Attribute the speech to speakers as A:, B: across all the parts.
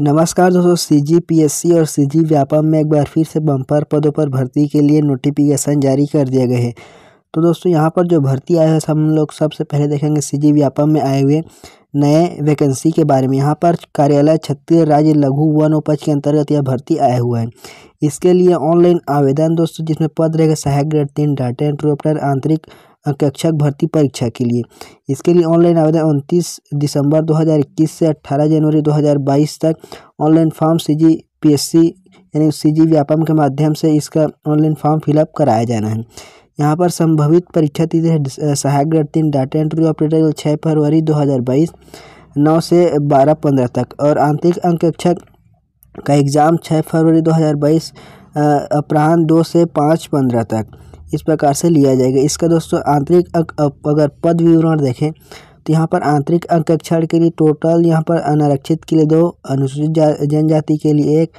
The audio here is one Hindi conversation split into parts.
A: नमस्कार दोस्तों सी जी पी एस सी और सी जी व्यापम में एक बार फिर से बम्पर पदों पर भर्ती के लिए नोटिफिकेशन जारी कर दिए गए हैं तो दोस्तों यहाँ पर जो भर्ती आया है हम लोग सबसे पहले देखेंगे सी जी व्यापम में आए हुए नए वैकेंसी के बारे में यहाँ पर कार्यालय छत्तीसगढ़ राज्य लघु वन उपज के अंतर्गत यह भर्ती आया हुआ है इसके लिए ऑनलाइन आवेदन दोस्तों जिसमें पद रहेगा सहायक ग्रेड तीन डाटा इंट्रोप्टर आंतरिक कक्षक भर्ती परीक्षा के लिए इसके लिए ऑनलाइन आवेदन उनतीस दिसंबर 2021 से 18 जनवरी 2022 तक online form C G P S C यानी सी जी व्यापम के माध्यम से इसका ऑनलाइन फॉर्म फिलअप कराया जाना है यहाँ पर संभवित परीक्षा तिथि है सहायक ग्रेड तीन डाटा एंट्री ऑपरेटर छः फरवरी बाईस नौ से बारह पंद्रह तक और आंतरिक अंक कक्षक का एग्ज़ाम छः फरवरी दो बाईस अपराह्न दो से पाँच पंद्रह तक इस प्रकार से लिया जाएगा इसका दोस्तों आंतरिक अंक अगर पद विवरण देखें तो यहाँ पर आंतरिक अंकक्षण के लिए टोटल यहाँ पर अनारक्षित के लिए दो अनुसूचित जनजाति के लिए एक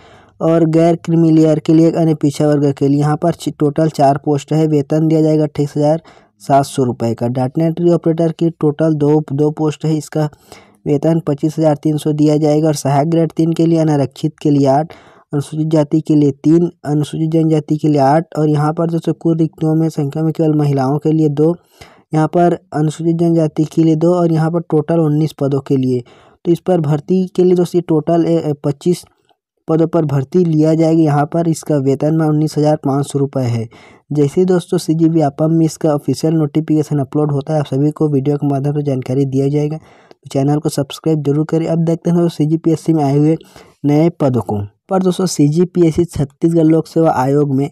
A: और गैर क्रिमिलियर के लिए अन्य पिछड़ा वर्ग के लिए यहाँ पर टोटल चार पोस्ट है वेतन दिया जाएगा अट्ठाईस हज़ार सात सौ रुपये का एंट्री ऑपरेटर की टोटल दो दो पोस्ट है इसका वेतन पच्चीस हज़ार तीन सौ दिया जाएगा और सहायक ग्रेड तीन के लिए अनारक्षित के लिए आठ अनुसूचित जाति के लिए तीन अनुसूचित जनजाति के लिए आठ और यहाँ पर दोस्तों कुल रिक्तियों में संख्या में केवल महिलाओं के लिए दो यहाँ पर अनुसूचित जनजाति के लिए दो और यहाँ पर टोटल उन्नीस पदों के लिए तो इस पर भर्ती के लिए दोस्तों टोटल पच्चीस पदों पर भर्ती लिया जाएगी यहाँ पर इसका वेतन में उन्नीस हज़ार पाँच सौ रुपये है जैसे ही दोस्तों सी जी व्यापम में इसका ऑफिशियल नोटिफिकेशन अपलोड होता है आप सभी को वीडियो के माध्यम से जानकारी दिया जाएगा तो चैनल को सब्सक्राइब जरूर करें अब देखते हैं दोस्तों सी में आए हुए नए पदों को पर दोस्तों C G P S C Chhattisgarh लोक सेवा आयोग में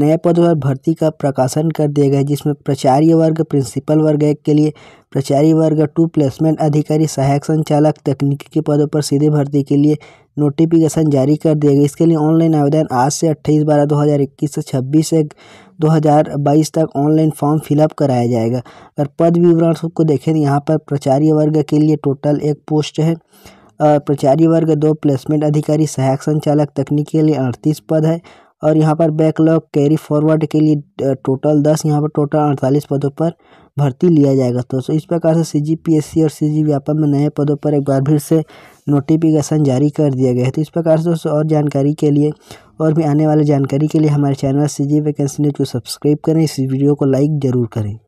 A: नए पदों पर भर्ती का प्रकाशन कर दिया गया जिसमें प्राचार्य वर्ग प्रिंसिपल वर्ग एक के लिए प्राचार्य वर्ग टू प्लेसमेंट अधिकारी सहायक संचालक तकनीकी के पदों पर सीधे भर्ती के लिए नोटिफिकेशन जारी कर दिया गया इसके लिए ऑनलाइन आवेदन आज से अट्ठाईस बारह दो हज़ार इक्कीस से छब्बीस एक दो हज़ार बाईस तक ऑनलाइन फॉर्म फिलअप कराया जाएगा अगर पद विवरण को देखें तो यहाँ पर प्राचार्य वर्ग के लिए टोटल एक पोस्ट है प्रचारी वर्ग दो प्लेसमेंट अधिकारी सहायक संचालक तकनीक के लिए अड़तीस पद है और यहाँ पर बैकलॉग कैरी फॉरवर्ड के लिए टोटल दस यहाँ पर टोटल अड़तालीस पदों पर भर्ती लिया जाएगा तो इस प्रकार से सी जी पी एस सी और सी जी व्यापक में नए पदों पर एक बार फिर से नोटिफिकेशन जारी कर दिया गया है तो इस प्रकार से दोस्तों और जानकारी के लिए और भी आने वाले जानकारी के लिए हमारे channel C G vacancy news को सब्सक्राइब करें इस वीडियो को लाइक ज़रूर करें